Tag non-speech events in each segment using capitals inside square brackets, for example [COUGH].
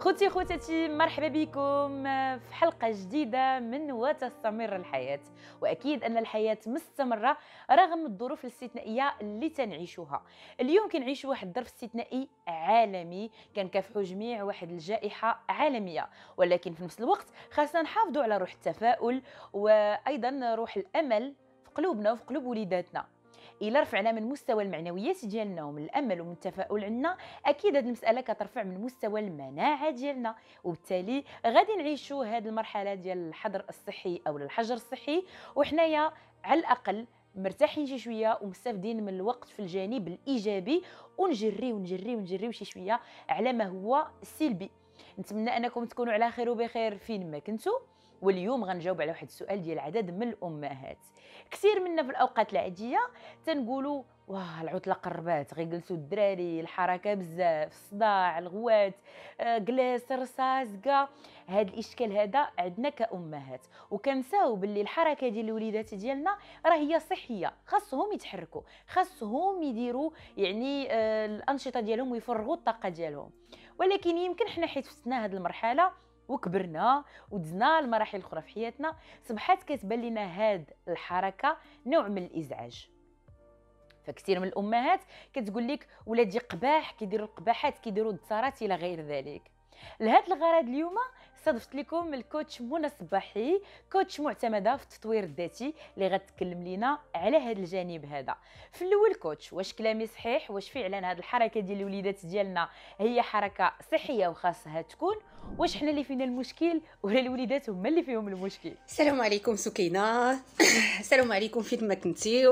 خوتي خوتاتي مرحبا بكم في حلقة جديدة من وتستمر الحياة وأكيد أن الحياة مستمرة رغم الظروف الاستثنائية اللي تنعيشوها اليوم كنعيشو واحد الظرف استثنائي عالمي كنكافحو جميع واحد الجائحة عالمية ولكن في نفس الوقت خاصنا نحافظوا على روح التفاؤل وأيضا روح الأمل في قلوبنا وفي قلوب وليداتنا الا رفعنا من مستوى المعنويات ديالنا ومن الامل ومن التفاؤل عندنا اكيد هذه المساله كترفع من مستوى المناعه ديالنا وبالتالي غادي نعيشوا هذه المرحله ديال الحظر الصحي او الحجر الصحي وحنايا على الاقل مرتاحين شي شويه ومستافدين من الوقت في الجانب الايجابي ونجري ونجري ونجري شي شويه على ما هو سلبي نتمنى انكم تكونوا على خير وبخير فين ما كنتوا واليوم غنجاوب على واحد السؤال ديال عدد من الامهات كثير منا في الاوقات العاديه تنقولوا واه العطله قربات غيجلسوا الدراري الحركه بزاف الصداع الغوات كلاس آه، رصاصقه هذا الاشكال هذا عندنا كامهات وكنساو باللي الحركه ديال الوليدات ديالنا راه هي صحيه خاصهم يتحركوا خاصهم يديروا يعني آه الانشطه ديالهم ويفرغوا الطاقه ديالهم ولكن يمكن حنا حيت فتنا هذه المرحله وكبرنا ودزنا المراحل الاخرى في حياتنا صبحات كتبان لنا هاد الحركه نوع من الازعاج فكثير من الامهات كتقول لك ولادي قباح كيديروا القباحات كيديروا الدثارات الى غير ذلك لهذا الغرض اليوم استضفت لكم الكوتش منى الصباحي كوتش معتمده في التطوير الذاتي اللي غتكلم لينا على هذا الجانب هذا في الاول كوتش واش كلامي صحيح واش فعلا هذه الحركه ديال الوليدات ديالنا هي حركه صحيه وخاصها تكون واش حنا اللي فينا المشكل ولا الوليدات هما اللي فيهم المشكل السلام عليكم سكينه [COUGHS] السلام عليكم فين ما كنتي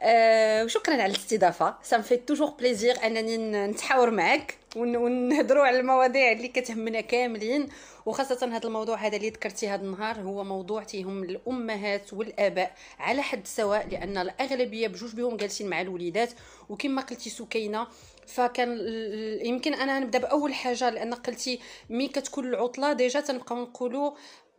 آه، وشكرا على الاستضافه سام في توجور بليزير انني نتحاور معك ونهضروا على المواضيع اللي كتهمنا كاملين وخاصه هذا الموضوع هذا اللي ذكرتي هذا النهار هو موضوع تيهم الامهات والاباء على حد سواء لان الاغلبيه بجوج بهم جالسين مع الوليدات وكما قلتي سكينه فكان يمكن انا نبدا باول حاجه لان قلتي مي كتكون العطله ديجا تنبقاو نقولوا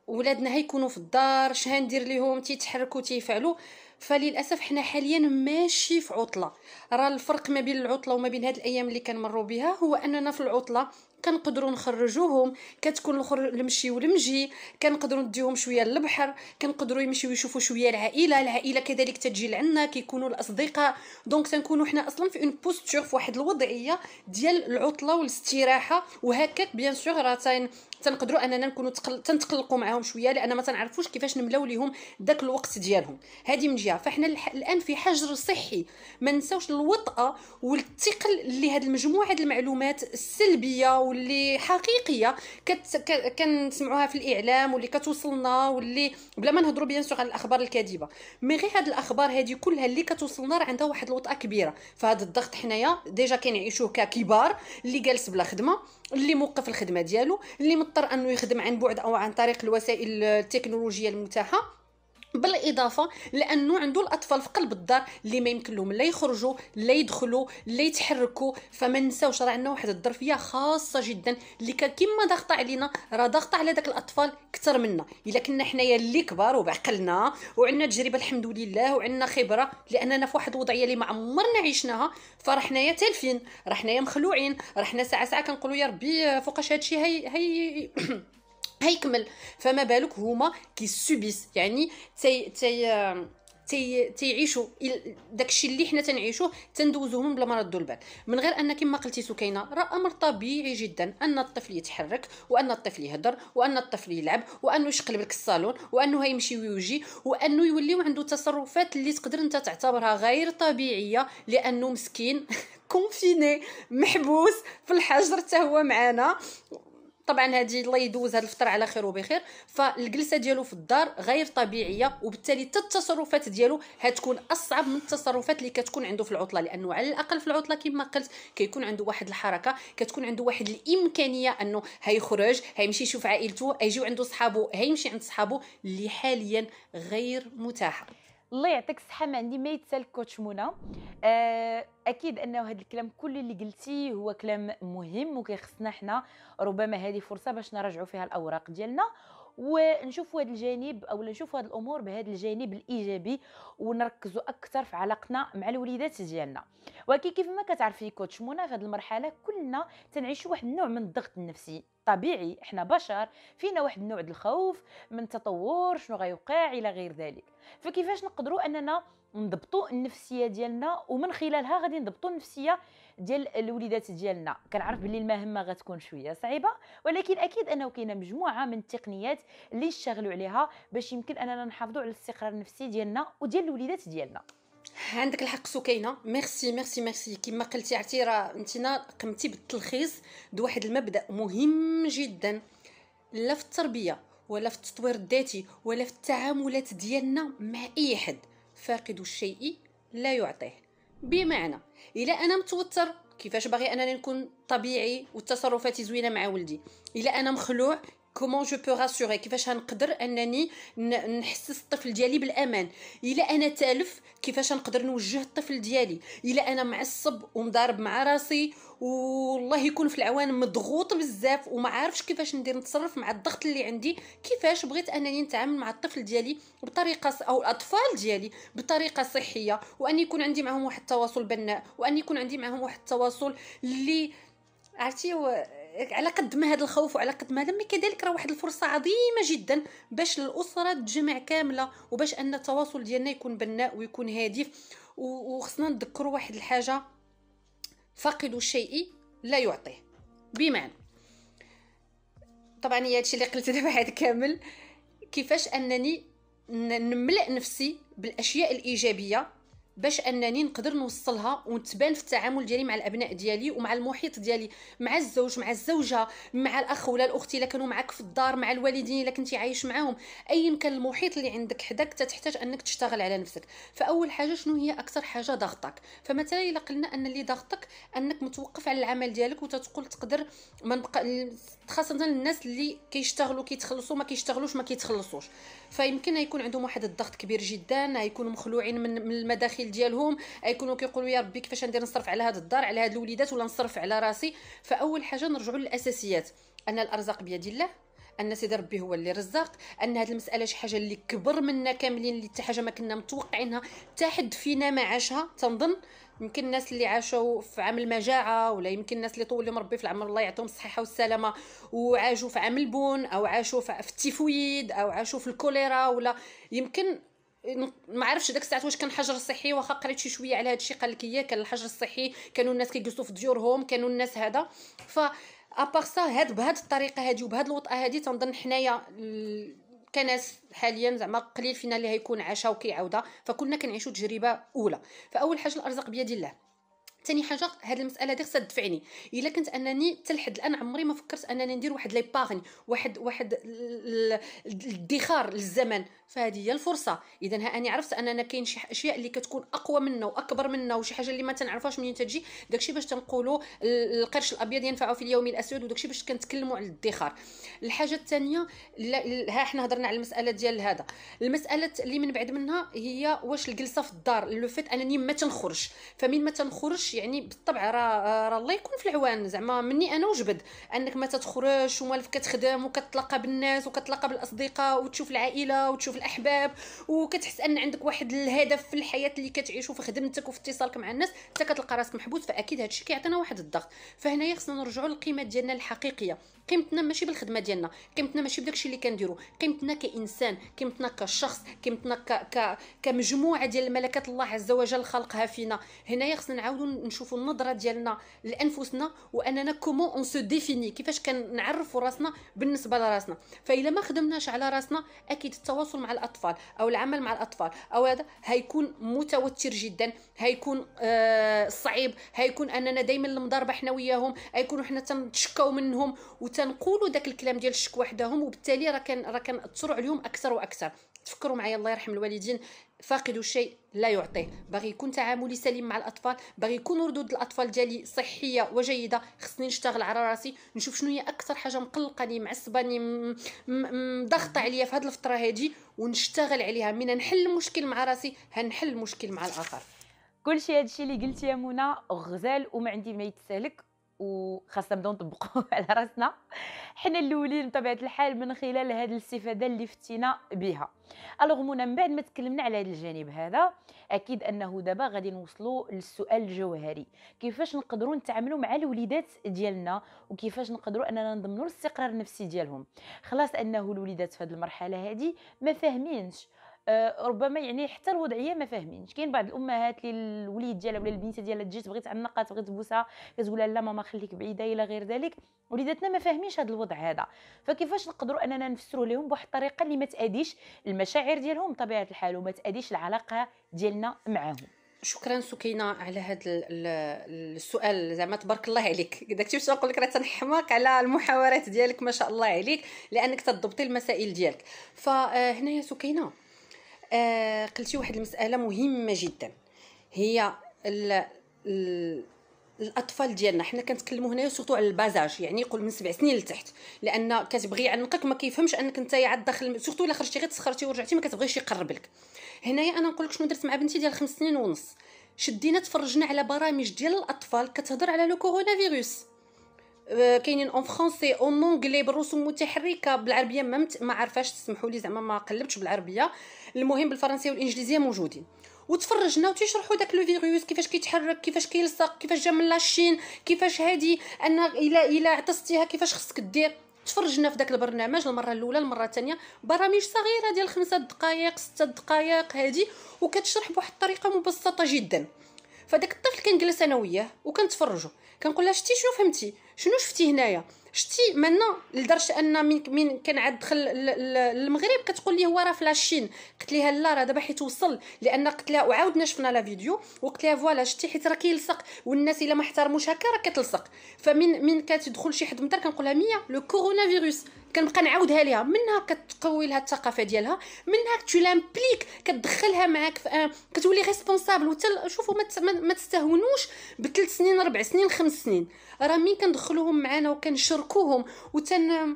ولادنا هيكونوا في الدار شها ندير ليهم تيتحركوا تيفعلوا فللاسف حنا حاليا ماشي في عطله راه الفرق ما بين العطله وما بين هاد الايام اللي كنمروا بها هو اننا في العطله كنقدروا نخرجوهم كتكون المشي والمجي كنقدروا نديهم شويه للبحر كنقدروا يمشيو يشوفوا شويه العائله العائله كذلك تجي لعنا كيكونوا الاصدقاء دونك تنكونوا حنا اصلا في اون بوستور في واحد الوضعيه ديال العطله والاستراحه وهكاك بيان سور راه تنقدروا اننا نكونوا تنتقلقوا معاهم شويه لان ما تنعرفوش كيفاش نملاو ليهم داك الوقت ديالهم هذه من جهه فاحنا الان في حجر صحي ما نساوش الوطأه والثقل اللي هاد المجموعه المعلومات السلبيه واللي حقيقيه كنسمعوها في الاعلام واللي كتوصلنا واللي بلا ما نهضروا بيان سور على الاخبار الكاذبه مي غير هاد الاخبار هادي كلها اللي كتوصلنا راه عندها واحد الوطأه كبيره فهاد الضغط حنايا ديجا كنعيشوه ككبار اللي جالس بلا خدمه اللي موقف الخدمه ديالو اللي مضطر انه يخدم عن بعد او عن طريق الوسائل التكنولوجيه المتاحه بالاضافه لانه عنده الاطفال في قلب الدار اللي ما يمكن لهم لا يخرجوا لا يدخلوا لا يتحركوا فما نساوش راه عندنا واحد الظرفيه خاصه جدا اللي كيما ضاغطه علينا راه ضاغطه على داك الاطفال اكثر منا الا كنا حنايا اللي كبار وبعقلنا وعندنا تجربه الحمد لله وعندنا خبره لاننا في واحد الوضعيه اللي ما عمرنا عشناها فراه حنايا تالفين راه حنايا مخلوعين راه حنا ساعه ساعه كنقولوا يا ربي فوقاش هادشي هي هي هيكمل فما بالك هما كي سوبيس يعني تي تي تي تيعيشوا داكشي اللي حنا تنعيشوه تندوزوهم بلا ما ردوا البال من غير ان كما قلتي سكينه راه امر طبيعي جدا ان الطفل يتحرك وان الطفل يهضر وان الطفل يلعب وانه يشقلب لك الصالون وانه هيمشي ويجي وانه يوليو عنده تصرفات اللي تقدر انت تعتبرها غير طبيعيه لانه مسكين كونفيني [LAUGHS] محبوس في الحجر حتى هو معانا طبعا هذه الله يدوز هذا الفطر على خير وبخير فالجلسه ديالو في الدار غير طبيعيه وبالتالي التصرفات ديالو هتكون اصعب من التصرفات اللي كتكون عنده في العطله لانه على الاقل في العطله كما قلت كيكون عنده واحد الحركه كتكون عنده واحد الامكانيه انه هيخرج هيمشي يشوف عائلته هيجيو عنده صحابه هيمشي عند صحابه اللي حاليا غير متاحه الله يعطيك الصحه ما عندي ما يتسال كوتش منى آه، اكيد انه هذا الكلام كل اللي قلتي هو كلام مهم وكيخصنا حنا ربما هذه فرصه باش نراجعوا فيها الاوراق ديالنا ونشوفوا هذا الجانب او نشوفوا هذه الامور بهذا الجانب الايجابي ونركزوا اكثر في علاقتنا مع الوليدات ديالنا ولكن كيف ما كتعرفي كوتش منى في هذه المرحله كلنا تنعيشوا واحد النوع من الضغط النفسي طبيعي احنا بشر فينا واحد النوع د الخوف من التطور شنو غيوقع الى غير ذلك فكيفاش نقدروا اننا نضبطوا النفسيه ديالنا ومن خلالها غادي نضبطوا النفسيه ديال الوليدات ديالنا كنعرف بلي المهمه غتكون شويه صعيبه ولكن اكيد انه كاينه مجموعه من التقنيات اللي نشتغلوا عليها باش يمكن اننا نحافظوا على الاستقرار النفسي ديالنا وديال الوليدات ديالنا عندك الحق سكينه ميرسي ميرسي ميرسي كما قلتي عرفتي راه انتنا قمتي بالتلخيص دواحد المبدا مهم جدا لا في التربيه ولا في التطوير الذاتي ولا في التعاملات ديالنا مع اي حد فاقد الشيء لا يعطيه بمعنى الا انا متوتر كيفاش باغي انني نكون طبيعي وتصرفاتي زوينه مع ولدي الا انا مخلوع كومون جو بو راسوري كيفاش غنقدر انني نحسس الطفل ديالي بالامان الا انا تالف كيفاش غنقدر نوجه الطفل ديالي الا انا معصب ومضارب مع راسي والله يكون في العوان مضغوط بزاف وما عارفش كيفاش ندير نتصرف مع الضغط اللي عندي كيفاش بغيت انني نتعامل مع الطفل ديالي بطريقه او الاطفال ديالي بطريقه صحيه وان يكون عندي معهم واحد التواصل بناء وان يكون عندي معهم واحد التواصل اللي عرفتي على قد ما هذا الخوف وعلى قد ما هذا مي كذلك راه واحد الفرصه عظيمه جدا باش الاسره تجمع كامله وباش ان التواصل ديالنا يكون بناء ويكون هادف وخصنا نذكروا واحد الحاجه فاقد الشيء لا يعطيه بمعنى طبعا هي هادشي اللي قلت [LAUGHS] دابا هذا كامل كيفاش انني نملأ نفسي بالاشياء الايجابيه باش انني نقدر نوصلها ونتبان في التعامل ديالي مع الابناء ديالي ومع المحيط ديالي مع الزوج مع الزوجه مع الاخ ولا الاخت الا كانوا معك في الدار مع الوالدين الا كنتي عايش معاهم ايا كان المحيط اللي عندك حداك تحتاج انك تشتغل على نفسك فاول حاجه شنو هي اكثر حاجه ضغطك فمثلا الا قلنا ان اللي ضغطك انك متوقف على العمل ديالك وتتقول تقدر ما خاصه الناس اللي كيشتغلوا كيتخلصوا ما كيشتغلوش ما كيتخلصوش فيمكن يكون عندهم واحد الضغط كبير جدا يكونوا مخلوعين من, المداخل ديالهم يكونوا كيقولوا يا ربي كيفاش ندير نصرف على هذا الدار على هاد الوليدات ولا نصرف على راسي فاول حاجه نرجعوا للاساسيات ان الارزاق بيد الله ان سيدي ربي هو اللي رزاق ان هذه المساله شي حاجه اللي كبر منا كاملين اللي حتى حاجه ما كنا متوقعينها حتى حد فينا ما عاشها تنظن يمكن الناس اللي عاشوا في عام المجاعه ولا يمكن الناس اللي طول يوم ربي في العمر الله يعطيهم الصحه والسلامه وعاشوا في عام البون او عاشوا في التيفويد او عاشوا في الكوليرا ولا يمكن ما عرفش داك الساعات واش كان حجر صحي واخا قريت شي شويه على هذا الشيء قال لك هي إيه، كان الحجر الصحي كانوا الناس كيجلسوا في ديورهم كانوا الناس هذا ف ابار سا هاد بهاد الطريقه هادي وبهاد الوطئه هادي تنظن حنايا كناس حاليا زعما قليل فينا اللي هيكون عاشها وكيعاودها فكلنا كنعيشوا تجربه اولى فاول حاجه الارزاق بيد الله ثاني حاجه هذه المساله هذه خصها تدفعني الا كنت انني حتى لحد الان عمري ما فكرت انني ندير واحد لي واحد واحد الادخار للزمن فهذه هي الفرصه اذا ها انا عرفت اننا كاين شي اشياء اللي كتكون اقوى منا واكبر منا وشي حاجه اللي ما تنعرفهاش منين تجي داكشي باش تنقولوا القرش الابيض ينفع في اليوم الاسود وداكشي باش كنتكلموا على الادخار الحاجه الثانيه ها حنا هضرنا على المساله ديال هذا المساله اللي من بعد منها هي واش الجلسه في الدار لو فيت انني ما تنخرج فمين ما تنخرج يعني بالطبع راه الله يكون في العوان زعما مني انا وجبد انك ما تتخرجش ومالف كتخدم وكتلاقى بالناس وكتلاقى بالاصدقاء وتشوف العائله وتشوف الاحباب وكتحس ان عندك واحد الهدف في الحياه اللي كتعيشو في خدمتك وفي اتصالك مع الناس حتى كتلقى راسك محبوس فاكيد هذا الشيء كيعطينا واحد الضغط فهنايا خصنا نرجعوا للقيمه ديالنا الحقيقيه قيمتنا ماشي بالخدمه ديالنا قيمتنا ماشي بداكشي اللي كنديرو قيمتنا كانسان قيمتنا كشخص قيمتنا ك... ك... كمجموعه ديال الملكات الله عز وجل خلقها فينا هنايا خصنا نعاودو نشوفوا النظره ديالنا لانفسنا واننا كومون اون سو ديفيني كيفاش كنعرفوا راسنا بالنسبه لراسنا فاذا ما خدمناش على راسنا اكيد التواصل مع الاطفال او العمل مع الاطفال او هذا هيكون متوتر جدا هيكون آه صعيب هيكون اننا دائما المضاربه حنا وياهم هيكونوا حنا تنتشكاو منهم وتنقولوا داك الكلام ديال الشك وحدهم وبالتالي راه كان راه كنأثروا عليهم اكثر واكثر تفكروا معايا الله يرحم الوالدين فاقد الشيء لا يعطيه باغي يكون تعاملي سليم مع الاطفال باغي يكون ردود الاطفال ديالي صحيه وجيده خصني نشتغل على راسي نشوف شنو هي اكثر حاجه مقلقاني معصباني ضغطه عليا في هذه الفتره هذه ونشتغل عليها من نحل المشكل مع راسي هنحل المشكل مع الاخر كل شيء هادشي اللي قلتي يا منى غزال وما عندي ما يتسالك وخاصه نبداو نطبقوا [LAUGHS] على راسنا حنا الاولين بطبيعه الحال من خلال هذه الاستفاده اللي فتينا بها الوغ من بعد ما تكلمنا على هذا الجانب هذا اكيد انه دابا غادي نوصلوا للسؤال الجوهري كيفاش نقدروا نتعاملوا مع الوليدات ديالنا وكيفاش نقدروا اننا نضمنوا الاستقرار النفسي ديالهم خلاص انه الوليدات في هذه المرحله هذه ما فاهمينش آه، ربما يعني حتى الوضعيه ما فاهمينش كاين بعض الامهات اللي الوليد ديالها ولا البنت ديالها تجي تبغي تعنقها تبغي تبوسها كتقول لها لا ماما خليك بعيده الى غير ذلك وليداتنا ما فاهمينش هذا الوضع هذا فكيفاش نقدروا اننا نفسروا لهم بواحد الطريقه اللي ما تاديش المشاعر ديالهم بطبيعه الحال وما تاديش العلاقه ديالنا معاهم شكرا سكينه على هذا السؤال زعما تبارك الله عليك داكشي باش نقول لك راه تنحماك على المحاورات ديالك ما شاء الله عليك لانك تضبطي المسائل ديالك فهنايا سكينه آه قلتي واحد المساله مهمه جدا هي ال ال الاطفال ديالنا حنا كنتكلموا هنايا سورتو على البازاج يعني يقول من سبع سنين لتحت لان كتبغي يعنقك ما كيفهمش انك انت عاد داخل سورتو الا خرجتي غير تسخرتي ورجعتي ما كتبغيش يقرب لك هنايا انا نقول لك شنو درت مع بنتي ديال خمس سنين ونص شدينا تفرجنا على برامج ديال الاطفال كتهضر على لو كورونا فيروس آه، كاينين اون فرونسي اون اونغلي بالرسوم المتحركه بالعربيه ما ما عرفاش تسمحوا لي زعما ما قلبتش بالعربيه المهم بالفرنسيه والانجليزيه موجودين وتفرجنا وتشرحوا داك لو فيروس كيفاش كيتحرك كيفاش كيلصق كيفاش جا من لاشين كيفاش هادي ان الا الا عطستيها كيفاش خصك دير تفرجنا في داك البرنامج المره الاولى المره الثانيه برامج صغيره ديال خمسة دقائق ستة دقائق هادي وكتشرح بواحد الطريقه مبسطه جدا فداك الطفل كنجلس انا وياه وكنتفرجوا كنقول لها شتي شنو فهمتي شنو شفتي هنايا شتي منا لدرجه ان من من كان عاد دخل للمغرب كتقول لي هو راه فلاشين قلت ليها لا راه دابا حيت وصل لان قلت لها وعاودنا شفنا لا فيديو وقلت لها فوالا شتي حيت راه كيلصق والناس الا ما احترموش هكا راه كتلصق فمن من كتدخل شي حد متر كنقول لها 100 لو كورونا فيروس كنبقى نعاودها ليها منها كتقوي لها الثقافه ديالها منها لامبليك كتدخلها معاك في آه كتولي ريسبونسابل وحتى شوفوا ما تستهونوش بثلاث سنين ربع سنين خمس سنين راه مين كندخلوهم معنا وكنشركوهم وتن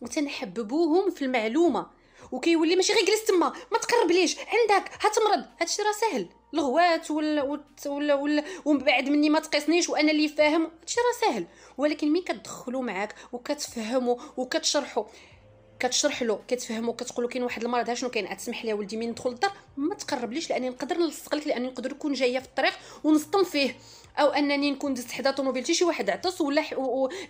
وتنحببوهم في المعلومه وكيولي ماشي غير جلس تما ما تقرب ليش عندك هتمرض هادشي راه سهل الغوات ولا ولا ولا ومن بعد مني ما تقيسنيش وانا اللي فاهم هادشي راه ساهل ولكن مين كتدخلو معاك وكتفهمو وكتشرحو كتشرح له كتفهمو كتقول له كاين واحد المرض ها شنو كاين تسمح لي ولدي مين ندخل للدار ما تقربليش لاني نقدر نلصق لك لاني نقدر نكون جايه في الطريق ونصطم فيه او انني نكون دزت حدا طوموبيلتي شي واحد عطس ولا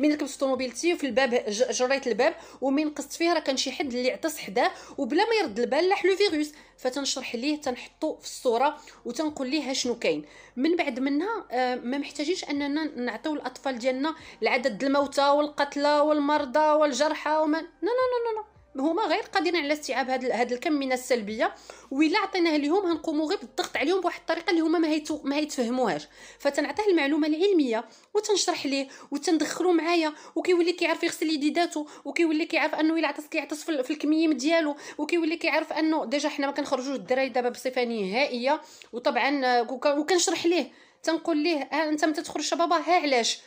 من ركبت طوموبيلتي في الباب جريت الباب ومن قصت فيه راه كان شي حد اللي عطس حداه وبلا ما يرد البال لاح لو فيروس فتنشرح ليه تنحطو في الصوره وتنقول ليه شنو كاين من بعد منها آه، ما محتاجينش اننا نعطيو الاطفال ديالنا العدد الموتى والقتلى والمرضى والجرحى وما لا لا لا لا هما غير قادرين على استيعاب هذا هذا الكم من السلبيه ولا عطيناه لهم غنقوموا غير بالضغط عليهم بواحد الطريقه اللي هما ما هيتو ما فتنعطيه المعلومه العلميه وتنشرح ليه وتندخلو معايا وكيولي كيعرف يغسل يديداتو وكيولي كيعرف انه الا عطس كيعطس في الكميم ديالو وكيولي كيعرف انه ديجا حنا ما كنخرجوش الدراري دابا بصفه نهائيه وطبعا وكنشرح ليه تنقول ليه ها آه، انت ما تخرجش بابا ها علاش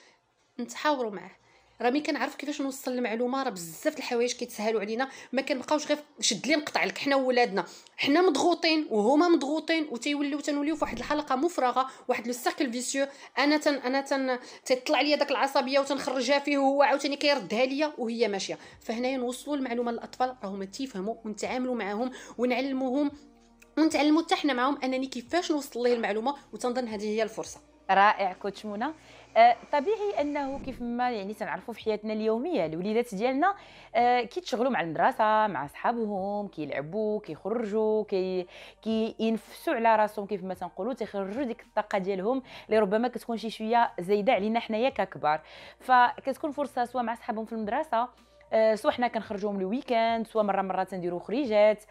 نتحاوروا معاه راه ملي كنعرف كيفاش نوصل المعلومه راه بزاف الحوايج كيتسهلوا علينا ما كنبقاوش غير شد لي نقطع لك حنا وولادنا حنا مضغوطين وهما مضغوطين وتيوليو تنوليو في واحد الحلقه مفرغه واحد لو سيركل فيسيو انا تن انا تن تطلع ليا داك العصبيه وتنخرجها فيه وهو عاوتاني كيردها ليا وهي ماشيه فهنايا نوصلوا المعلومه للاطفال راهما تيفهموا ونتعاملوا معاهم ونعلموهم ونتعلموا حتى حنا معاهم انني كيفاش نوصل ليه المعلومه وتنظن هذه هي الفرصه رائع كوتش منى آه، طبيعي انه كيف ما يعني تنعرفوا في حياتنا اليوميه الوليدات ديالنا آه، كيتشغلوا مع المدرسه مع صحابهم كيلعبوا كيخرجوا كي كينفسوا على راسهم كيف ما تنقولوا تيخرجوا ديك الطاقه ديالهم اللي ربما كتكون شي شويه زايده علينا حنايا ككبار فكتكون فرصه سواء مع صحابهم في المدرسه آه، سواء حنا كنخرجوهم الويكاند سواء مره مره تنديروا خريجات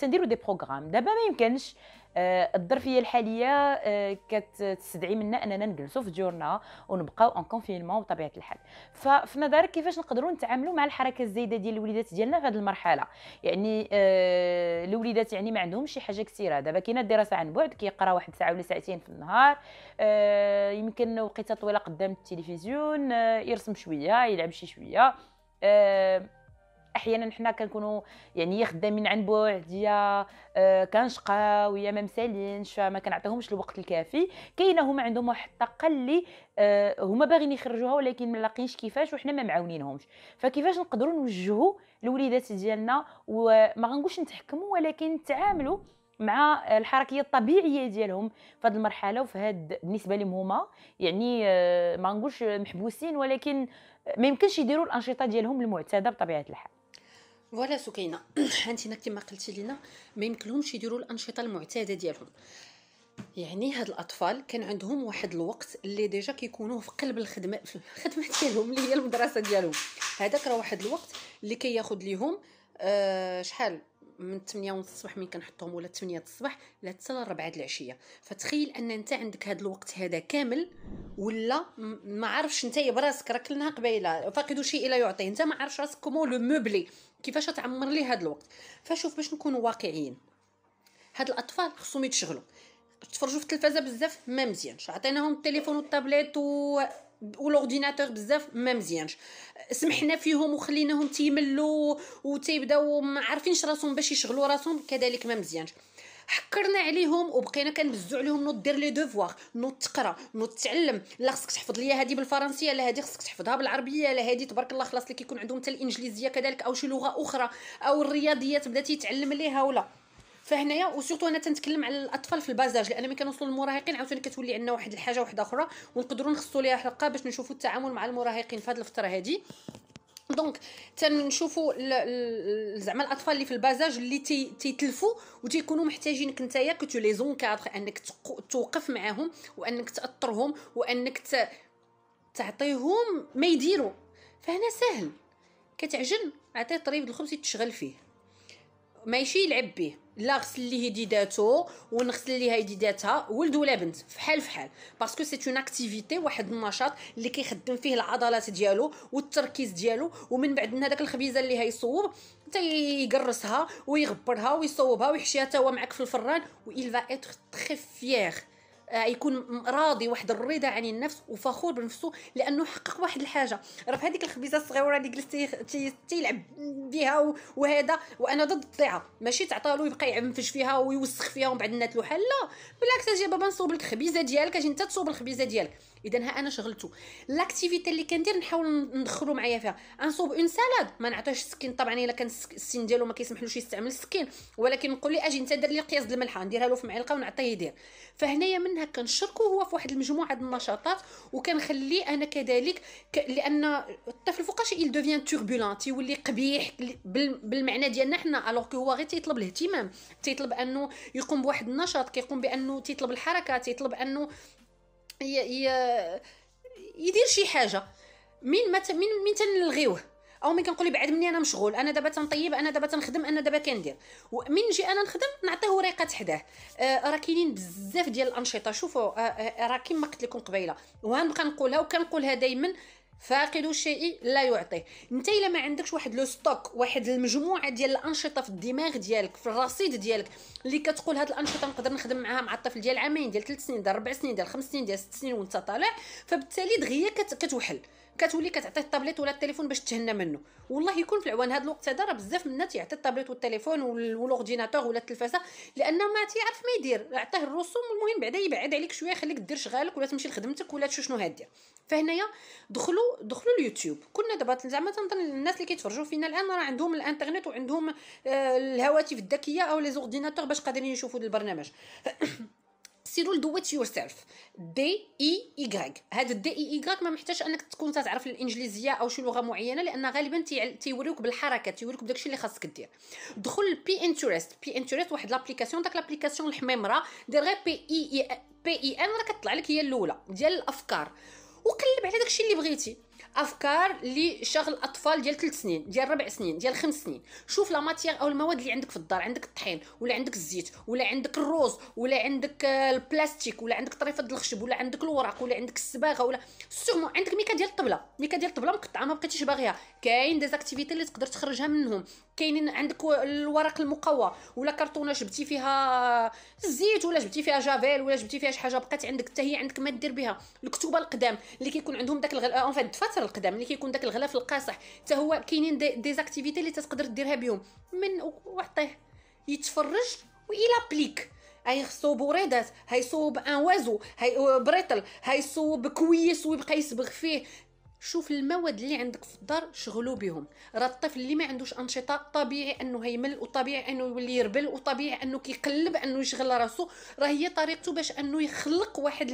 تنديروا دي بروغرام دابا ما يمكنش آه، الظرفيه الحاليه آه، كتستدعي منا اننا نجلسوا في جورنا ونبقاو اون كونفينمون بطبيعه الحال ففي نظرك كيفاش نقدروا نتعاملوا مع الحركه الزايده ديال الوليدات ديالنا في هذه المرحله يعني آه، الوليدات يعني ما عندهمش شي حاجه كثيره دابا كاينه الدراسه عن بعد كيقرا واحد ساعه ولا ساعتين في النهار يمكن وقيته طويله قدام التلفزيون يرسم شويه يلعب شي شويه احيانا حنا كنكونوا يعني خدامين عن بعد يا آه، كنشقاو يا ما مسالينش ما كنعطيهمش الوقت الكافي كاينه هما عندهم واحد الطاقه اللي آه، هما باغيين يخرجوها ولكن ما لاقينش كيفاش وحنا ما معاونينهمش فكيفاش نقدروا نوجهوا الوليدات ديالنا وما غنقولش نتحكموا ولكن نتعاملوا مع الحركيه الطبيعيه ديالهم في هذه المرحله وفي هاد بالنسبه لهم هما يعني آه، ما نقولش محبوسين ولكن ما يمكنش يديروا الانشطه ديالهم المعتاده بطبيعه الحال فوالا سكينه هانتينا [CLEARS THROAT] كما قلتي لينا ما يمكنهمش يديروا الانشطه المعتاده ديالهم يعني هاد الاطفال كان عندهم واحد الوقت اللي ديجا كيكونوا في قلب الخدمه في الخدمه [LAUGHS] ديالهم اللي هي المدرسه ديالهم هذاك راه واحد الوقت اللي كياخذ كي ليهم آه شحال من 8 ونص الصباح من كنحطهم ولا 8 الصباح لا حتى ل 4 العشيه فتخيل ان انت عندك هاد الوقت هذا كامل ولا ما عرفش انت براسك راك لنا قبيله فاقد شيء لا يعطي انت ما عرفش راسك كومون لو موبلي كيفاش تعمر لي هذا الوقت فشوف باش نكونوا واقعيين هاد الاطفال خصهم يتشغلوا تفرجوا في التلفازه بزاف ما مزيانش عطيناهم التليفون والطابليت و والاورديناتور بزاف ما مزيانش سمحنا فيهم وخليناهم تيملوا وتيبداو ما عارفينش راسهم باش يشغلوا راسهم كذلك ما مزيانش حكرنا عليهم وبقينا كنبزو عليهم نوض دير لي دوفوار نوض تقرا نوض تعلم لا خصك تحفظ ليا هذه بالفرنسيه لا هذه خصك تحفظها بالعربيه لا هذه تبارك الله خلاص اللي كيكون عندهم حتى الانجليزيه كذلك او شي لغه اخرى او الرياضيات بدا تيتعلم ليها ولا فهنايا وسورتو انا تنتكلم على الاطفال في البازاج لان ملي كنوصلوا للمراهقين عاوتاني كتولي عندنا واحد الحاجه واحده اخرى ونقدروا نخصوا ليها حلقه باش نشوفوا التعامل مع المراهقين في هذه الفتره هذه دونك تنشوفوا زعما الاطفال اللي في البازاج اللي تيتلفوا وتيكونوا محتاجينك نتايا كتو لي زونكادر انك توقف معاهم وانك تاثرهم وانك تعطيهم ما يديروا فهنا سهل كتعجن عطيه طريف الخبز يتشغل فيه ماشي يلعب به لا غسل ليه يديداتو ونغسل ليها يديداتها ولد ولا بنت فحال فحال باسكو سي اون اكتيفيتي واحد النشاط اللي كيخدم فيه العضلات ديالو والتركيز ديالو ومن بعد من هذاك الخبيزه اللي هيصوب حتى يقرصها ويغبرها ويصوبها ويحشيها حتى هو معك في الفران و ايل فا اتر تري فيير آه، يكون راضي واحد الرضا عن النفس وفخور بنفسه لانه حقق واحد الحاجه راه في هذيك الخبيزه الصغيره اللي جلس تيلعب بها وهذا وانا ضد الطيعه ماشي تعطالو له يبقى يعنفش فيها ويوسخ فيها ومن بعد حل لا بالعكس اجي بابا نصوب لك الخبيزه ديالك اجي انت تصوب الخبيزه ديالك اذا ها انا شغلته لاكتيفيتي اللي كندير نحاول ندخلو معايا فيها انصوب اون سالاد ما نعطيش السكين طبعا الا كان السن ديالو ما كيسمحلوش يستعمل السكين ولكن نقول لي اجي انت دير لي قياس الملحه نديرها له في معلقه ونعطيه يدير فهنايا منها كنشركو هو في واحد المجموعه د النشاطات وكنخليه انا كذلك ك... لان الطفل فوقاش يل دوفيان توربولان تيولي قبيح بال... بالمعنى ديالنا حنا الوغ كو هو غير تيطلب الاهتمام تيطلب انه يقوم بواحد النشاط كيقوم بانه تيطلب الحركه تيطلب انه يدير شي حاجه من ما من من تنلغيوه او ملي كنقول بعد مني انا مشغول انا دابا تنطيب انا دابا تنخدم انا دابا كندير ومن نجي انا نخدم نعطيه وريقه حداه آه راه كاينين بزاف ديال الانشطه شوفوا آه آه راه كما قلت لكم قبيله وهنبقى نقولها وكنقولها دائما فاقد الشيء لا يعطيه انت الا ما عندكش واحد لو ستوك واحد المجموعه ديال الانشطه في الدماغ ديالك في الرصيد ديالك اللي كتقول هاد الانشطه نقدر نخدم معاها مع الطفل ديال عامين ديال 3 سنين ديال 4 سنين ديال 5 سنين ديال 6 سنين وانت طالع فبالتالي دغيا كت... كتوحل كتولي كتعطي الطابليت ولا التليفون باش تهنى منه والله يكون في العوان هاد الوقت هذا راه بزاف من الناس يعطي الطابليت والتليفون والاورديناتور ولا التلفازه لان ما تيعرف ما يدير عطيه الرسوم المهم بعدا يبعد عليك شويه خليك دير شغالك ولا تمشي لخدمتك ولا تشوف شنو هاديه فهنايا دخلوا دخلوا اليوتيوب كنا دابا زعما تنظن الناس اللي كيتفرجوا فينا الان راه عندهم الانترنت وعندهم آه، الهواتف الذكيه او لي زورديناتور باش قادرين يشوفوا البرنامج [COUGHS] سيرو دو ات يور سيلف دي اي ايغريك هذا الدي اي ايغريك ما محتاجش انك تكون تعرف الانجليزيه او شي لغه معينه لان غالبا تيوريوك بالحركه تيوريوك بداكشي اللي خاصك دير دخل لبي انترست بي انترست واحد لابليكاسيون داك لابليكاسيون الحميمره دير غير بي اي, اي بي اي ان راه كتطلع لك هي الاولى ديال الافكار وقلب على داكشي اللي بغيتي افكار اللي شغل الاطفال ديال 3 سنين ديال 4 سنين ديال 5 سنين شوف لا ماتيير او المواد اللي عندك في الدار عندك الطحين ولا عندك الزيت ولا عندك الروز ولا عندك آه، البلاستيك ولا عندك طريفه الخشب ولا عندك الوراق ولا عندك الصباغه ولا سيغمون عندك ميكا ديال الطبله ميكا ديال الطبله مقطعه ما بقيتيش باغيها كاين ديزاكتيفيتي اللي تقدر تخرجها منهم كاينين عندك الورق المقوى ولا كرتونه جبتي فيها الزيت ولا جبتي فيها جافيل ولا جبتي فيها شي حاجه بقات عندك حتى هي عندك ما دير بها الكتوبه القدام اللي كيكون عندهم داك الغلاء اون فيت القدم ملي كيكون داك الغلاف القاصح حتى هو كاينين دي, زاكتيفيتي اللي تقدر ديرها بهم من وعطيه يتفرج ويلابليك صوب وريدات صوب ان وازو هاي بريطل صوب كويس ويبقى يصبغ فيه شوف المواد اللي عندك في الدار شغلوا بهم راه الطفل اللي ما عندوش انشطه طبيعي انه يمل وطبيعي انه يولي يربل وطبيعي انه كيقلب انه يشغل راسو راه هي طريقته باش انه يخلق واحد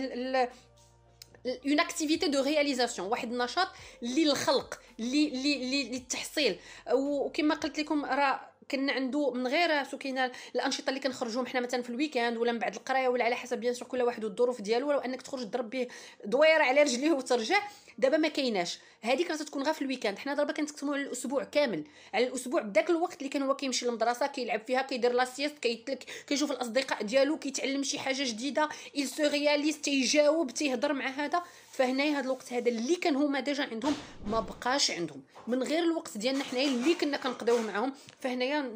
اون اكتيفيتي دو رياليزاسيون واحد النشاط للخلق للتحصيل وكما قلت لكم راه كنا عنده من غير سكينه الانشطه اللي كنخرجوا حنا مثلا في الويكاند ولا من بعد القرايه ولا على حسب بيان كل واحد والظروف ديالو ولو انك تخرج تضرب به دويره على رجليه وترجع دابا ما كايناش هذيك راه تكون غير في الويكاند حنا ضربه كنتكتموا على الاسبوع كامل على الاسبوع بداك الوقت اللي كان هو كيمشي للمدرسه كيلعب فيها كيدير لاسيست كيتلك كيشوف الاصدقاء ديالو كيتعلم شي حاجه جديده il سوغياليست تيجاوب تيهضر مع هذا فهنايا هذا الوقت هذا اللي كان هما ديجا عندهم ما بقاش عندهم من غير الوقت ديالنا حنايا اللي كنا كنقضيوه معاهم فهنايا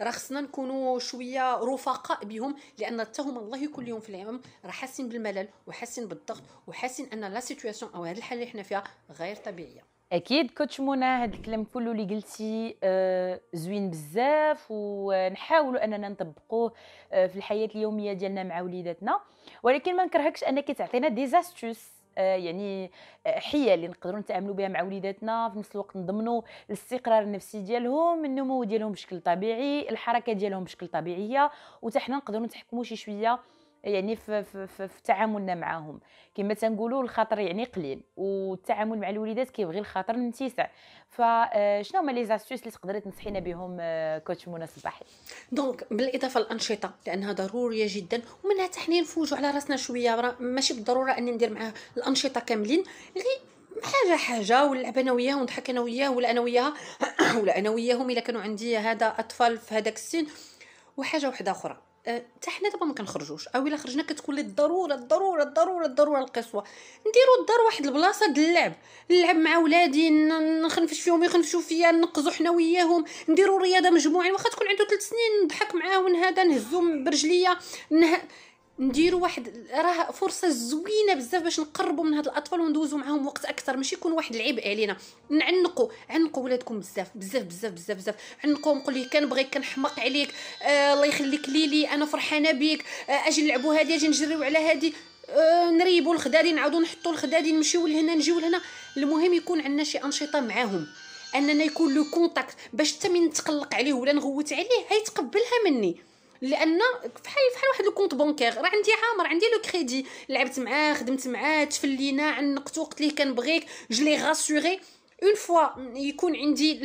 راه خصنا نكونوا شويه رفقاء بهم لان حتى هما الله كل يوم في العام راه حاسين بالملل وحاسين بالضغط وحاسين ان لا سيتوياسيون او هذه الحاله اللي حنا فيها غير طبيعيه اكيد كوتش منى هذا الكلام كله اللي قلتي آه، زوين بزاف ونحاولوا اننا نطبقوه آه، في الحياه اليوميه ديالنا مع وليداتنا ولكن ما نكرهكش انك تعطينا ديزاستوس آه، يعني آه، حيل اللي نقدروا نتعاملوا بها مع وليداتنا في نفس الوقت نضمنوا الاستقرار النفسي ديالهم النمو ديالهم بشكل طبيعي الحركه ديالهم بشكل طبيعيه وتحنا حنا نقدروا نتحكموا شي شويه يعني في, في, في, في تعاملنا معهم كما تنقولوا الخطر يعني قليل والتعامل مع الوليدات كيبغي الخطر متسع فشنو آه، هما لي زاستوس اللي تقدري تنصحينا بهم آه، كوتش منى الصباحي دونك بالاضافه للانشطه لانها ضروريه جدا ومنها حتى نفوجوا على راسنا شويه ماشي بالضروره اني ندير معاه الانشطه كاملين غير حاجه حاجه ونلعب انا وياه ونضحك انا وياه ولا انا وياها [CLEARS THROAT] ولا انا وياهم الا كانوا عندي هذا اطفال في هذاك السن وحاجه واحده اخرى حتى حنا دابا ما كنخرجوش او الا خرجنا كتكون لي الضروره الضروره الضروره الضروره القصوى نديرو الدار واحد البلاصه ديال اللعب نلعب مع ولادي نخنفش فيهم يخنفشوا فيا نقزو حنا وياهم نديرو رياضه مجموعين واخا تكون عنده 3 سنين نضحك معاه ونهدا نهزو برجليا نه... نديروا واحد راه فرصه زوينه بزاف باش نقربوا من هاد الاطفال وندوزوا معاهم وقت اكثر ماشي يكون واحد العبء علينا نعنقوا عنقوا ولادكم بزاف بزاف بزاف بزاف بزاف عنقوهم قول ليه كنبغيك كنحماق عليك آه الله يخليك ليلي انا فرحانه بيك آه اجي نلعبوا هادي اجي نجريو على هادي آه نريبوا الخدادي نعاودوا نحطوا الخدادي نمشيو لهنا نجيو لهنا المهم يكون عندنا شي انشطه معاهم اننا يكون لو كونتاكت باش حتى من نتقلق عليه ولا نغوت عليه هيتقبلها مني لان فحال فحال واحد الكونت بونكير راه عندي عامر عندي لو كريدي لعبت معاه خدمت معاه تفلينا عنقتو قلت ليه كنبغيك جلي غاسوري اون فوا يكون عندي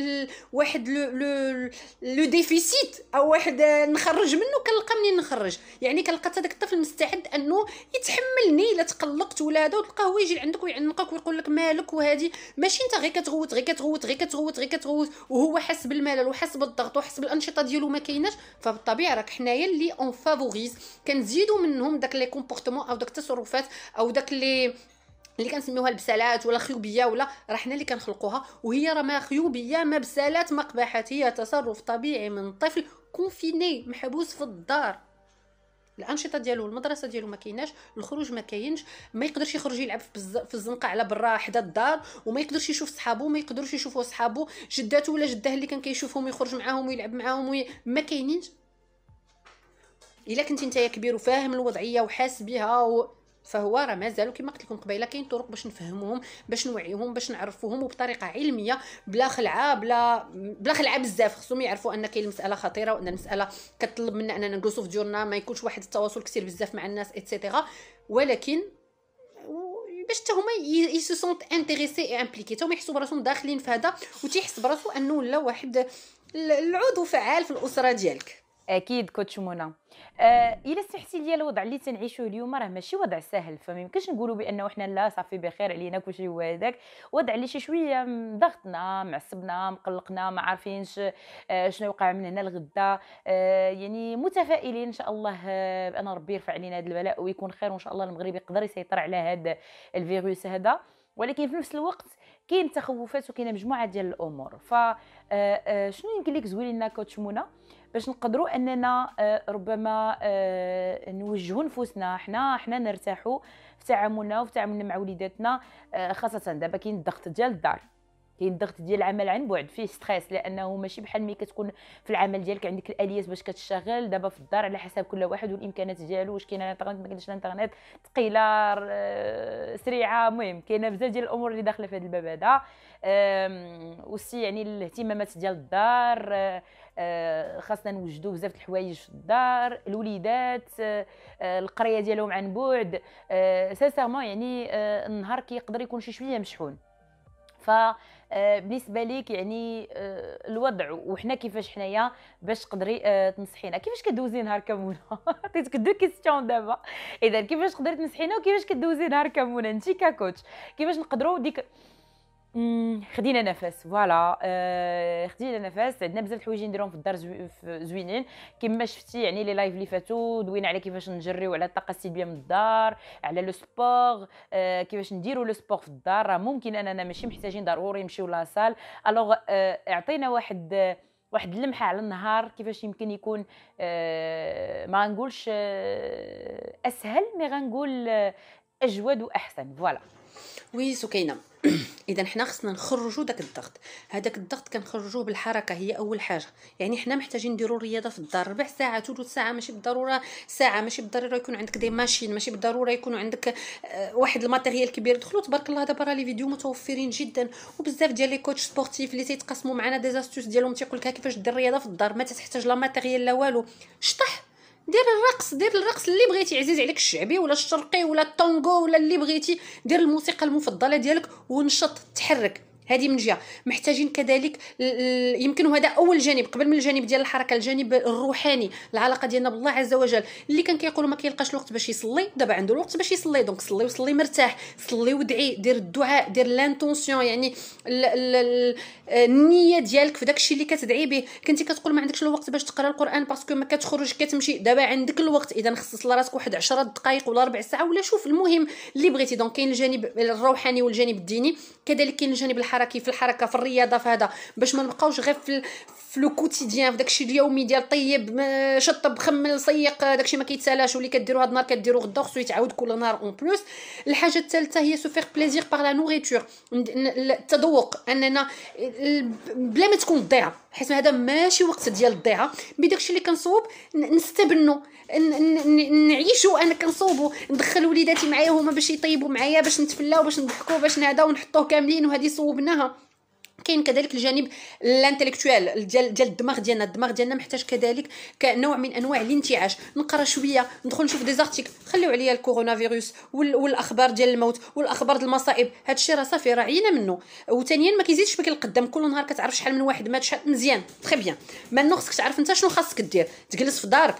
واحد لو لو ديفيسيت او واحد نخرج منه كنلقى منين نخرج يعني كنلقى حتى داك الطفل مستعد انه يتحملني الا تقلقت ولا هذا وتلقاه هو يجي عندك ويعنقك ويقول لك مالك وهذه ماشي انت غير كتغوت غير كتغوت غير كتغوت غير كتغوت وهو حاس بالملل وحاس بالضغط وحاس بالانشطه ديالو ما كايناش فبالطبيعه راك حنايا اللي اون فافوريز كنزيدو منهم داك لي كومبورتمون او داك التصرفات او داك لي اللي كنسميوها البسالات ولا خيوبيه ولا راه حنا اللي كنخلقوها وهي راه ما خيوبيه ما بسالات ما قباحات هي تصرف طبيعي من طفل كونفيني محبوس في الدار الانشطه ديالو المدرسه ديالو ما كايناش الخروج ما كاينش ما يقدرش يخرج يلعب في الزنقه على برا حدا الدار وما يقدرش يشوف صحابو ما يقدرش يشوفوا صحابو جداتو ولا جداه اللي كان كيشوفهم يخرج معاهم ويلعب معاهم وي... ما كاينينش الا كنتي نتايا كبير وفاهم الوضعيه وحاس بها و... فهو راه مازالو كما قلت لكم قبيله كاين طرق باش نفهموهم باش نوعيهم باش نعرفوهم وبطريقه علميه بلا خلعه بلا بلا خلعه بزاف خصهم يعرفوا ان كاين المساله خطيره وان المساله كتطلب منا اننا نجلسوا في ديورنا ما يكونش واحد التواصل كثير بزاف مع الناس ايتترا ولكن باش حتى هما اي سونت انتريسي اي امبليكي حتى هما يحسوا براسهم داخلين في هذا وتيحس براسو انه ولا واحد العضو فعال في الاسره ديالك اكيد كوتش منى آه سمحتي لي الوضع اللي تنعيشوه اليوم راه ماشي وضع سهل فما يمكنش نقولوا بانه حنا لا صافي بخير علينا كلشي هو هذاك وضع اللي شي شويه ضغطنا معصبنا مقلقنا ما عارفينش آه شنو وقع من هنا لغدا آه يعني متفائلين ان شاء الله آه بان ربي يرفع علينا هذا البلاء ويكون خير وان شاء الله المغرب يقدر يسيطر على هذا الفيروس هذا ولكن في نفس الوقت كاين تخوفات وكاين مجموعه ديال الامور ف آه، آه، شنو يمكن لك زوي لنا كوتش منى باش نقدروا اننا آه، ربما آه، نوجهوا نفوسنا حنا حنا نرتاحوا في تعاملنا وفي تعاملنا مع وليداتنا آه، خاصه دابا كاين الضغط ديال الدار كاين الضغط ديال العمل عن بعد فيه ستريس لانه ماشي بحال ملي كتكون في العمل ديالك عندك الاليات باش كتشتغل دابا في الدار على حسب كل واحد والامكانات ديالو واش كاين الانترنت ما كاينش الانترنت ثقيله سريعه المهم كاينه بزاف ديال الامور اللي داخله في هذا الباب هذا وسي يعني الاهتمامات ديال الدار آه، آه، خاصنا نوجدوا بزاف الحوايج في الدار الوليدات آه، القريه ديالهم عن بعد سيسيرمون يعني النهار كيقدر يكون شي شويه مشحون ف آه، بالنسبه ليك يعني آه، الوضع وحنا كيفاش حنايا باش تقدري آه، تنصحينا كيفاش كدوزي نهار كامل عطيتك دو كيسيون دابا اذا كيفاش تقدري تنصحينا وكيفاش كدوزي نهار كامل انت ككوتش كيفاش نقدروا ديك خدينا نفس فوالا آه، خدينا نفس عندنا بزاف الحوايج نديرهم في الدار زوينين كما شفتي يعني لي لايف اللي فاتوا دوينا على كيفاش نجريو على الطاقه السلبيه من الدار على لو سبور آه، كيفاش نديرو لو سبور في الدار راه ممكن اننا ماشي محتاجين ضروري نمشيو لاصال الوغ آه، اعطينا واحد واحد اللمحه على النهار كيفاش يمكن يكون ما نقولش اسهل مي غنقول اجود واحسن فوالا وي سكينه اذا حنا خصنا نخرجوا داك الضغط هذاك الضغط كنخرجوه بالحركه هي اول حاجه يعني حنا محتاجين نديروا الرياضه في الدار ربع ساعه ثلث ساعه ماشي بالضروره ساعه ماشي بالضروره يكون عندك دي ماشين ماشي بالضروره يكون عندك آه، واحد الماتيريال كبير دخلوا تبارك الله دابا راه لي فيديو متوفرين جدا وبزاف ديال لي كوتش سبورتيف اللي تيتقاسموا معنا دي زاستوس ديالهم تيقول لك كيفاش دير الرياضه في الدار ما تحتاج لا ماتيريال لا والو شطح دير الرقص دير الرقص اللي بغيتي عزيز عليك الشعبي ولا الشرقي ولا التونغو ولا اللي بغيتي دير الموسيقى المفضله ديالك ونشط تحرك هذه من جهه محتاجين كذلك يمكن هذا اول جانب قبل من الجانب ديال الحركه الجانب الروحاني العلاقه ديالنا بالله عز وجل اللي كان كيقولوا ما كيلقاش الوقت باش يصلي دابا عنده الوقت باش يصلي دونك صلي وصلي مرتاح صلي ودعي دير الدعاء دير لانتونسيون يعني ال ال ال النيه ديالك في داكشي اللي كتدعي به كنتي كتقول ما عندكش الوقت باش تقرا القران باسكو ما كتخرج كتمشي دابا عندك الوقت اذا خصص لراسك واحد 10 دقائق ولا ربع ساعه ولا شوف المهم اللي بغيتي دونك كاين الجانب الروحاني والجانب الديني كذلك كاين الجانب الحركي في الحركه في الرياضه في هذا باش ما نبقاوش غير في في لو كوتيديان في داكشي اليومي ديال طيب شطب خمل صيق داكشي ما كيتسالاش واللي كديرو هاد النهار كديرو غدا خصو يتعاود كل نهار اون بلوس الحاجه الثالثه هي سو فيغ بليزير بار لا نوريتور التذوق اننا بلا ما تكون ضيعه حيت هذا ماشي وقت ديال الضيعه مي داكشي اللي كنصوب نستبنو نعيشو انا كنصوبو ندخل وليداتي معايا هما باش يطيبوا معايا باش نتفلاو باش نضحكو باش هذا ونحطوه كاملين وهذه صوبناها كاين كذلك الجانب الانتلكتوال ديال ديال الدماغ ديالنا الدماغ ديالنا محتاج كذلك كنوع من انواع الانتعاش نقرا شويه ندخل نشوف دي زارتيك خليو عليا الكورونا فيروس والاخبار ديال الموت والاخبار ديال المصائب هادشي راه صافي راه عينا منه وثانيا ما كيزيدش بك القدام كل نهار كتعرف شحال من واحد مات شحال مزيان تري بيان ما خصك تعرف انت شنو خاصك دير تجلس في دارك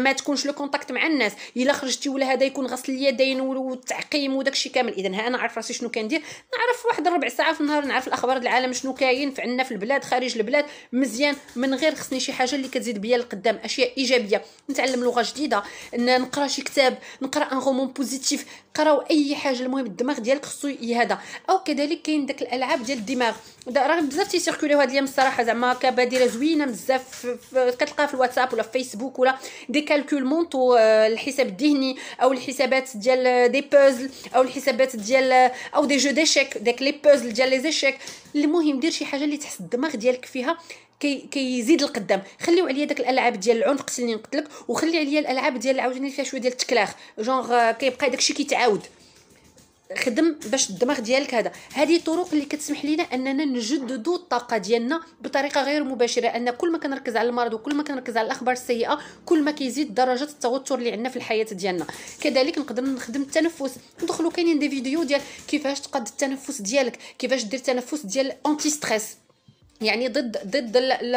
ما تكونش لو كونتاكت مع الناس الا خرجتي ولا هذا يكون غسل اليدين والتعقيم وداكشي كامل اذا ها انا عارف راسي شنو كندير نعرف واحد ربع ساعه في النهار نعرف الاخبار اخبار العالم شنو كاين في عندنا في البلاد خارج البلاد مزيان من غير خصني شي حاجه اللي كتزيد بيا لقدام اشياء ايجابيه نتعلم لغه جديده نقرا شي كتاب نقرا ان رومون بوزيتيف قراو اي حاجه المهم الدماغ ديالك خصو يهدا او كذلك كاين داك الالعاب ديال الدماغ راه بزاف تيسيركوليو هاد اليوم الصراحه زعما كبادره زوينه بزاف كتلقاها في الواتساب ولا في فيسبوك ولا دي كالكول مونطو آه، الحساب الذهني او الحسابات ديال دي آه، بوزل او الحسابات ديال آه، او دي جو ديشيك داك لي بوزل ديال لي زيشيك المهم دير شي حاجه اللي تحس الدماغ ديالك فيها كي كيزيد القدام خليو عليا داك الالعاب ديال العنق اللي نقتلك وخلي عليا الالعاب ديال عاوتاني فيها شويه ديال التكلاخ جونغ آه، كيبقى داكشي كيتعاود خدم باش الدماغ ديالك هذا هذه طرق اللي كتسمح لنا اننا نجددوا الطاقه ديالنا بطريقه غير مباشره ان كل ما كنركز على المرض وكل ما كنركز على الاخبار السيئه كل ما كيزيد درجه التوتر اللي عندنا في الحياه ديالنا كذلك نقدر نخدم التنفس ندخلوا كاينين دي فيديو ديال كيفاش تقاد التنفس ديالك كيفاش دير تنفس ديال اونتي ستريس يعني ضد ضد ال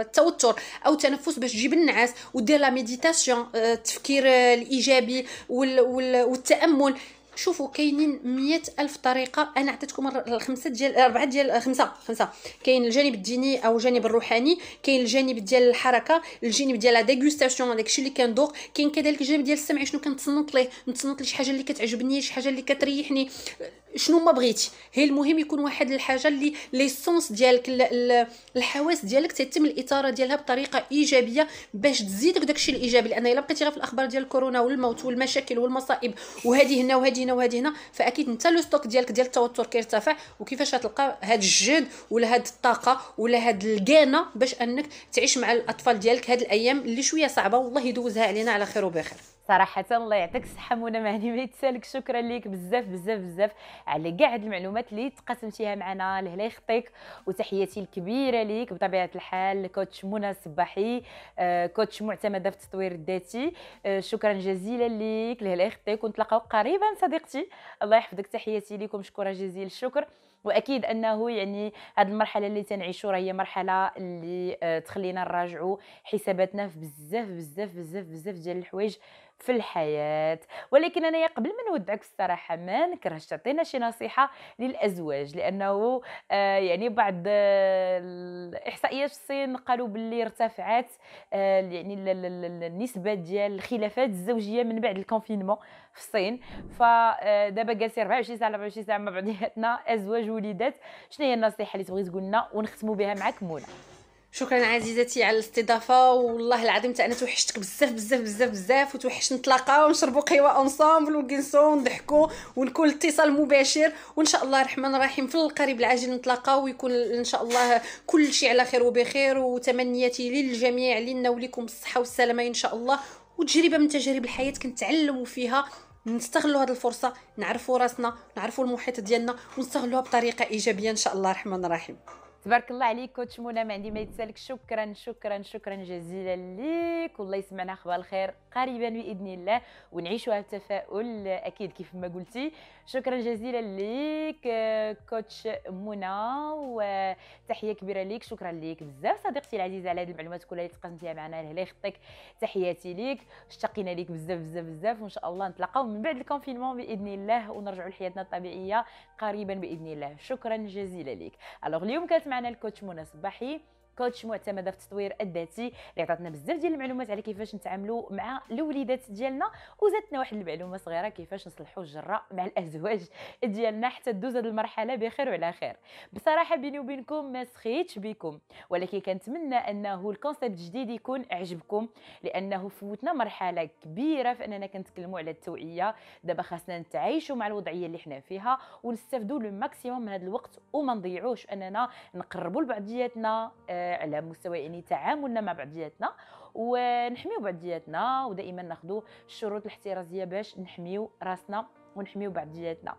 التوتر او تنفس باش تجيب النعاس ودير لا آه، ميديتاسيون التفكير آه، الايجابي والتامل شوفوا كاينين مية ألف طريقة أنا عطيتكم الخمسة ديال أربعة ديال خمسة خمسة كاين الجانب الديني أو الجانب الروحاني كاين الجانب ديال الحركة الجانب ديال لا ديغوستاسيون داكشي اللي كندوق كاين كذلك الجانب ديال السمع شنو كنتصنت ليه نتصنت لشي حاجة اللي كتعجبني شي حاجة اللي كتريحني شنو ما بغيتي هي المهم يكون واحد الحاجه اللي ليسونس ديالك الحواس ديالك تتم الاثاره ديالها بطريقه ايجابيه باش تزيدك داكشي الايجابي لان الا بقيتي غير في الاخبار ديال كورونا والموت والمشاكل والمصائب وهذه هنا وهذه هنا وهذه هنا فاكيد انت لو ستوك ديالك ديال التوتر كيرتفع وكيفاش غتلقى هاد الجهد ولا هاد الطاقه ولا هاد الكانه باش انك تعيش مع الاطفال ديالك هاد الايام اللي شويه صعبه والله يدوزها علينا على خير وبخير صراحه الله يعطيك الصحه منى مهني ما يتسالك شكرا ليك بزاف بزاف بزاف على كاع المعلومات اللي تقاسمتيها معنا لهلا يخطيك وتحياتي الكبيره ليك بطبيعه الحال كوتش منى الصباحي آه، كوتش معتمده في التطوير الذاتي آه، شكرا جزيلا ليك لهلا يخطيك ونتلاقاو قريبا صديقتي الله يحفظك تحياتي ليكم شكرا جزيل الشكر واكيد انه يعني هذه المرحله اللي تنعيشو راه هي مرحله اللي آه، تخلينا نراجعوا حساباتنا في بزاف بزاف بزاف بزاف ديال الحوايج في الحياه ولكن انايا قبل ما نودعك الصراحه ما نكرهش تعطينا شي نصيحه للازواج لانه آه يعني بعض آه، الاحصائيات في الصين قالوا باللي ارتفعت آه يعني النسبه ديال الخلافات الزوجيه من بعد الكونفينمون في الصين فدابا آه، جالسين 24 ساعه 24 ساعه مع بعضياتنا ازواج وليدات شنو هي النصيحه اللي تبغي تقول لنا ونختموا بها معك منى شكرا عزيزتي على الاستضافه والله العظيم انا توحشتك بزاف بزاف بزاف بزاف وتوحش نتلاقاو ونشربوا قهوه اونصامبل ونجلسوا ونضحكوا ونكون اتصال مباشر وان شاء الله الرحمن الرحيم في القريب العاجل نتلاقاو ويكون ان شاء الله كل شيء على خير وبخير وتمنياتي للجميع لنا ولكم الصحه والسلامه ان شاء الله وتجربه من تجارب الحياه كنتعلموا فيها نستغلوا هذه الفرصه نعرفوا راسنا نعرفوا المحيط ديالنا ونستغلوها بطريقه ايجابيه ان شاء الله الرحمن الرحيم تبارك الله عليك كوتش منى ما عندي ما يتسالك شكرا شكرا شكرا جزيلا ليك والله يسمعنا اخبار الخير قريبا باذن الله ونعيشوها بتفاؤل اكيد كيف ما قلتي شكرا جزيلا ليك كوتش منى وتحيه كبيره ليك شكرا ليك بزاف صديقتي العزيزه على هذه المعلومات كلها اللي تقاسمتيها معنا الله يخطيك تحياتي ليك اشتقينا ليك بزاف بزاف بزاف وان شاء الله نتلاقاو من بعد الكونفينمون باذن الله ونرجعوا لحياتنا الطبيعيه قريبا باذن الله شكرا جزيلا ليك الوغ اليوم كانت معنا الكوتش منى صباحي كوتش معتمده في التطوير الذاتي اللي عطاتنا بزاف ديال المعلومات على كيفاش نتعاملوا مع الوليدات ديالنا وزادتنا واحد المعلومه صغيره كيفاش نصلحوا الجره مع الازواج ديالنا حتى تدوز هذه المرحله بخير وعلى خير بصراحه بيني وبينكم ما سخيتش بكم ولكن كنتمنى انه الكونسيبت الجديد يكون عجبكم لانه فوتنا مرحله كبيره في اننا كنتكلموا على التوعيه دابا خاصنا نتعايشوا مع الوضعيه اللي حنا فيها ونستافدوا لو ماكسيموم من هذا الوقت وما نضيعوش اننا نقربوا لبعضياتنا آه على مستوى يعني تعاملنا مع بعضياتنا ونحميو بعضياتنا ودائما ناخذ الشروط الاحترازيه باش نحميو راسنا ونحميو بعضياتنا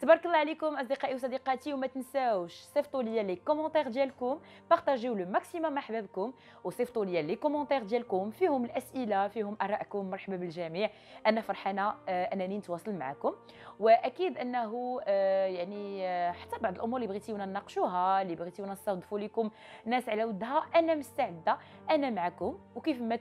تبارك الله عليكم اصدقائي وصديقاتي وما تنساوش صيفطوا لي لي كومونتير ديالكم بارطاجيو لو ماكسيموم احبابكم وصيفطوا لي لي كومونتير ديالكم فيهم الاسئله فيهم ارائكم مرحبا بالجميع انا فرحانه آه، انني نتواصل معكم واكيد انه آه، يعني آه، حتى بعض الامور اللي بغيتيونا نناقشوها اللي بغيتيونا نستضيفوا لكم ناس على ودها انا مستعده انا معكم وكيف ما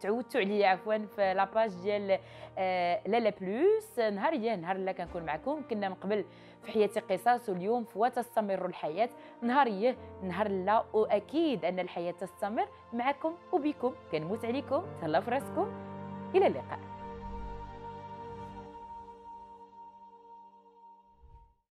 تعودتوا عليا عفوا في لاباج ديال آه لالا بلوس نهار ديال نهار لا كنكون معكم كنا من قبل في حياتي قصص واليوم في وتستمر الحياه نهار يا نهار لا واكيد ان الحياه تستمر معكم وبكم كنموت عليكم تهلاو في راسكم الى اللقاء